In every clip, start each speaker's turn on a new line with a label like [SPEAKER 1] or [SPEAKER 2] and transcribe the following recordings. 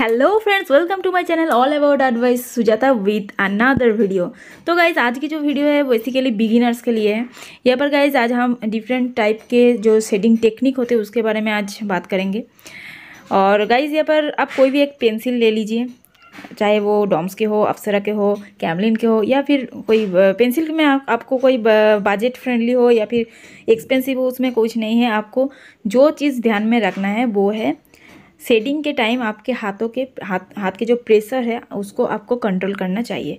[SPEAKER 1] hello friends welcome to my channel all about advice Sujata with another video तो guys आज की जो video है बेसिकली बिगिनर्स के लिए है यहाँ पर गाइज आज हम डिफरेंट टाइप के जो शेडिंग टेक्निक होते हैं उसके बारे में आज बात करेंगे और गाइज यहाँ पर आप कोई भी एक पेंसिल ले लीजिए चाहे वो डॉम्स के हो अप्सरा के हो कैमलिन के हो या फिर कोई पेंसिल में आप, आपको कोई बजट फ्रेंडली हो या फिर एक्सपेंसिव हो उसमें कुछ नहीं है आपको जो चीज़ ध्यान में रखना है वो है सेडिंग के टाइम आपके हाथों के हाथ हाथ के जो प्रेशर है उसको आपको कंट्रोल करना चाहिए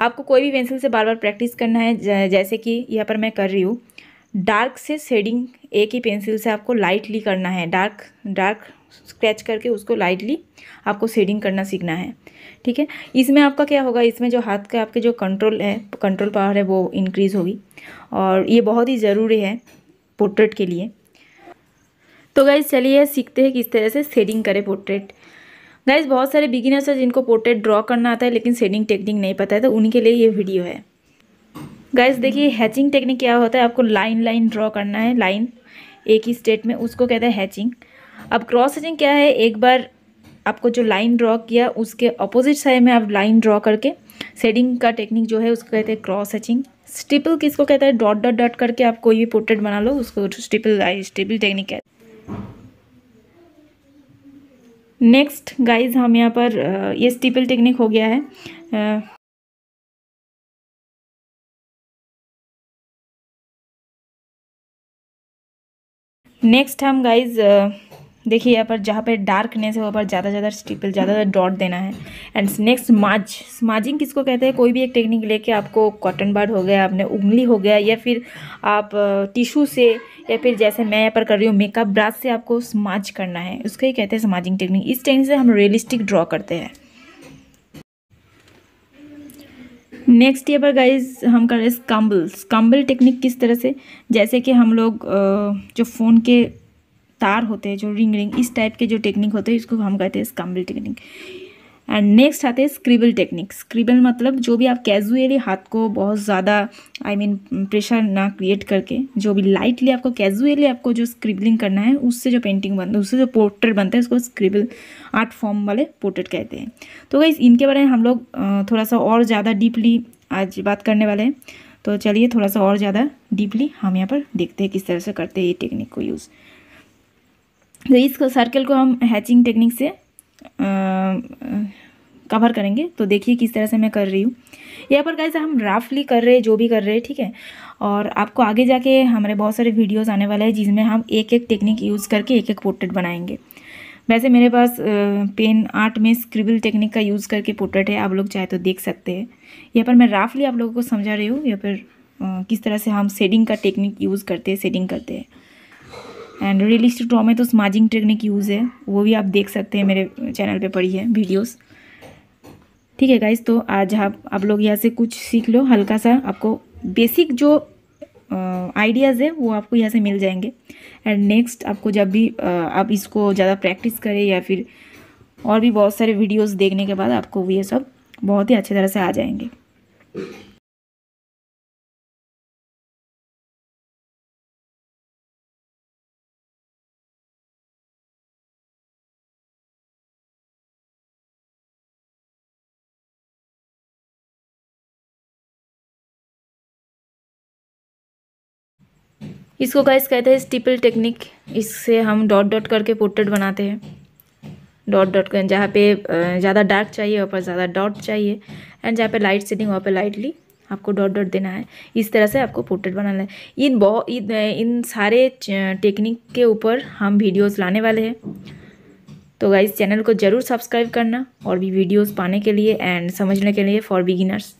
[SPEAKER 1] आपको कोई भी पेंसिल से बार बार प्रैक्टिस करना है जैसे कि यहाँ पर मैं कर रही हूँ डार्क से शेडिंग एक ही पेंसिल से आपको लाइटली करना है डार्क डार्क स्क्रैच करके उसको लाइटली आपको शेडिंग करना सीखना है ठीक है इसमें आपका क्या होगा इसमें जो हाथ का आपके जो कंट्रोल है कंट्रोल पावर है वो इंक्रीज़ होगी और ये बहुत ही ज़रूरी है पोर्ट्रेट के लिए तो गाइज चलिए सीखते हैं किस तरह से शेडिंग करें पोर्ट्रेट गाइज बहुत सारे बिगिनर्स हैं जिनको पोर्ट्रेट ड्रॉ करना आता है लेकिन शेडिंग टेक्निक नहीं पता है तो उनके लिए ये वीडियो है गाइज देखिए हैचिंग टेक्निक क्या होता है आपको लाइन लाइन ड्रॉ करना है लाइन एक ही स्टेट में उसको कहते हैं हैचिंग अब क्रॉस हैचिंग क्या है एक बार आपको जो लाइन ड्रॉ किया उसके अपोजिट साइड में आप लाइन ड्रॉ करके शेडिंग का टेक्निक जो है उसको कहते हैं क्रॉस हैचिंग स्टिपल किसको कहता है डॉट डॉट डॉट करके आप कोई भी पोर्ट्रेट बना लो उसको स्टिपल स्टिपल टेक्निक कहते हैं नेक्स्ट गाइज हम यहाँ पर ये स्टीपल टेक्निक हो गया है नेक्स्ट हम गाइज देखिए यहाँ पर जहाँ पर डार्कनेस है वहाँ पर ज़्यादा ज़्यादा स्टिपल ज़्यादा ज़्यादा डॉट देना है एंड नेक्स्ट स्माज स्माजिंग किसको कहते हैं कोई भी एक टेक्निक लेके आपको कॉटन बार्ड हो गया आपने उंगली हो गया या फिर आप टिशू से या फिर जैसे मैं यहाँ पर कर रही हूँ मेकअप ब्राश से आपको स्माज करना है उसको ही कहते हैं स्माजिंग टेक्निक इस टेक्निक से हम रियलिस्टिक ड्रॉ करते हैं नेक्स्ट ये पर गाइज हम कर रहे हैं स्कम्बल स्कम्बल टेक्निक किस तरह से जैसे कि हम लोग जो फ़ोन के तार होते हैं जो रिंग रिंग इस टाइप के जो टेक्निक होते हैं इसको हम कहते हैं स्कम्बल टेक्निक एंड नेक्स्ट आते हैं स्क्रिबल टेक्निक स्क्रिबल मतलब जो भी आप कैजुअली हाथ को बहुत ज़्यादा आई मीन प्रेशर ना क्रिएट करके जो भी लाइटली आपको कैजुअली आपको जो स्क्रिबलिंग करना है उससे जो पेंटिंग बनता है उससे जो पोर्ट्रेट बनता है उसको स्क्रिबल आर्ट फॉर्म वाले पोर्ट्रेट कहते हैं तो गाइज इनके बारे में हम लोग थोड़ा सा और ज़्यादा डीपली आज बात करने वाले हैं तो चलिए थोड़ा सा और ज़्यादा डीपली हम यहाँ पर देखते हैं किस तरह से करते हैं ये टेक्निक को यूज़ तो इस सर्कल को हम हैचिंग टेक्निक से कवर करेंगे तो देखिए किस तरह से मैं कर रही हूँ यहाँ पर गाइज हम राफली कर रहे हैं जो भी कर रहे हैं ठीक है और आपको आगे जाके हमारे बहुत सारे वीडियोस आने वाले हैं जिसमें हम एक एक टेक्निक यूज़ करके एक एक पोर्ट्रेट बनाएंगे वैसे मेरे पास पेन आर्ट में स्क्रिबल टेक्निक का यूज़ करके पोर्ट्रेट है आप लोग चाहे तो देख सकते हैं यहाँ पर मैं राफली आप लोगों को समझा रही हूँ यहाँ पर किस तरह से हम शेडिंग का टेक्निक यूज़ करते हैं शेडिंग करते हैं एंड रियलिस्ट ड्रॉ में तो स्माजिंग टेक्निक यूज़ है वो भी आप देख सकते हैं मेरे चैनल पे पड़ी है वीडियोस ठीक है गाइज तो आज आप आप लोग यहाँ से कुछ सीख लो हल्का सा आपको बेसिक जो आइडियाज़ है वो आपको यहाँ से मिल जाएंगे एंड नेक्स्ट आपको जब भी आ, आप इसको ज़्यादा प्रैक्टिस करें या फिर और भी बहुत सारे वीडियोज़ देखने के बाद आपको ये सब बहुत ही अच्छी तरह से आ जाएंगे इसको गाइस कहते हैं स्टिपल टेक्निक इससे हम डॉट डॉट करके पोर्ट्रेट बनाते हैं डॉट डॉट कर जहाँ पे ज़्यादा डार्क चाहिए वहाँ पर ज़्यादा डॉट चाहिए एंड जहाँ पे लाइट सेटिंग वहाँ पे लाइटली आपको डॉट डॉट देना है इस तरह से आपको पोर्ट्रेट बनाना है इन बहुत इन, इन सारे टेक्निक के ऊपर हम वीडियोस लाने वाले हैं तो गाइज चैनल को ज़रूर सब्सक्राइब करना और भी वीडियोज़ पाने के लिए एंड समझने के लिए फॉर बिगिनर्स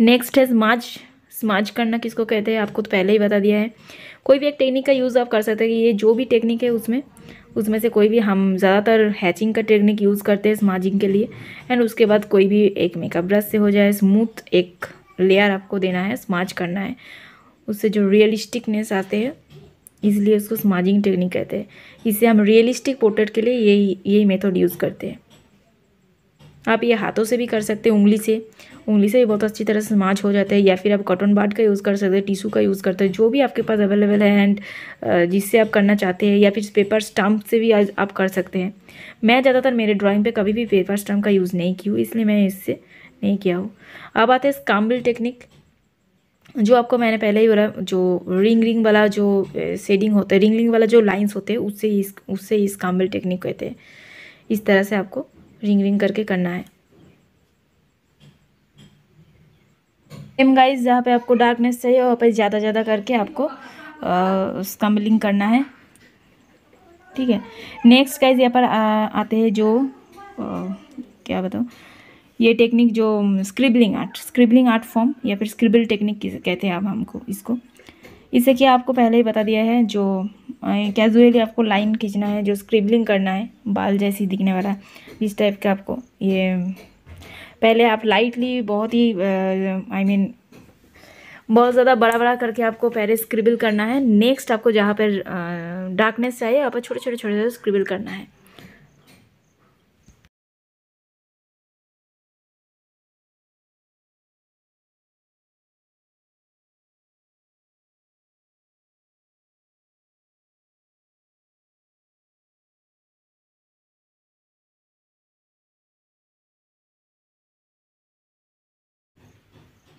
[SPEAKER 1] नेक्स्ट है स्माज स्माज करना किसको कहते हैं आपको तो पहले ही बता दिया है कोई भी एक टेक्निक का यूज़ आप कर सकते हैं कि ये जो भी टेक्निक है उसमें उसमें से कोई भी हम ज़्यादातर हैचिंग का टेक्निक यूज़ करते हैं स्माजिंग के लिए एंड उसके बाद कोई भी एक मेकअप ब्रश से हो जाए स्मूथ एक लेयर आपको देना है स्माज करना है उससे जो रियलिस्टिकनेस आते हैं इसलिए उसको स्माजिंग टेक्निक कहते हैं इससे हम रियलिस्टिक पोर्ट्रेट के लिए यही यही मेथड यूज़ करते हैं आप ये हाथों से भी कर सकते हैं उंगली से उंगली से भी बहुत अच्छी तरह से माछ हो जाता है या फिर आप कॉटन बाट का यूज़ कर सकते हैं टिशू का यूज़ करते हैं जो भी आपके पास अवेलेबल है एंड जिससे आप करना चाहते हैं या फिर पेपर स्टम्प से भी आप कर सकते हैं मैं ज़्यादातर मेरे ड्राॅइंग पर कभी भी पेपर स्टम्प का यूज़ नहीं की हूँ इसलिए मैं इससे नहीं किया हूँ अब आते हैं काम्बिल टेक्निक जो आपको मैंने पहले ही बोला जो रिंग रिंग वाला जो शेडिंग होता है रिंग रिंग वाला जो लाइंस होते हैं उससे इस उससे इस काम्बिल टेक्निक कहते हैं इस तरह से आपको रिंग रिंग करके करना है एम गाइस जहाँ पे आपको डार्कनेस चाहिए वहाँ पे ज़्यादा ज़्यादा करके आपको स्कम्बलिंग करना है ठीक है नेक्स्ट गाइज यहाँ पर आ, आते हैं जो आ, क्या बताऊँ ये टेक्निक जो scribbling art scribbling art form या फिर स्क्रिबल टेक्निक कहते हैं आप हमको इसको इसे क्या आपको पहले ही बता दिया है जो कैजुअली आपको लाइन खींचना है जो स्क्रिबलिंग करना है बाल जैसी दिखने वाला है इस टाइप के आपको ये पहले आप लाइटली बहुत ही आई मीन बहुत ज़्यादा बड़ा बड़ा करके आपको पहले स्क्रिबल करना है नेक्स्ट आपको जहाँ पर डार्कनेस चाहिए वहाँ पर छोटे छोटे छोटे छोटे स्क्रिबल करना है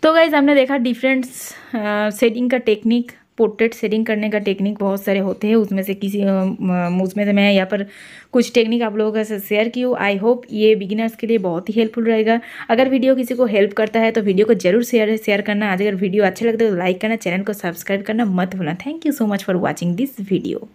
[SPEAKER 1] तो गाइज़ हमने देखा डिफरेंट शेडिंग uh, का टेक्निक पोर्ट्रेट सेडिंग करने का टेक्निक बहुत सारे होते हैं उसमें से किसी uh, उसमें से मैं यहाँ पर कुछ टेक्निक आप लोगों के साथ शेयर की हूँ आई होप ये बिगिनर्स के लिए बहुत ही हेल्पफुल रहेगा अगर वीडियो किसी को हेल्प करता है तो वीडियो को जरूर शेयर शेयर करना आज अगर वीडियो अच्छा लगता है तो लाइक करना चैनल को सब्सक्राइब करना मत भूलना thank you so much for watching this video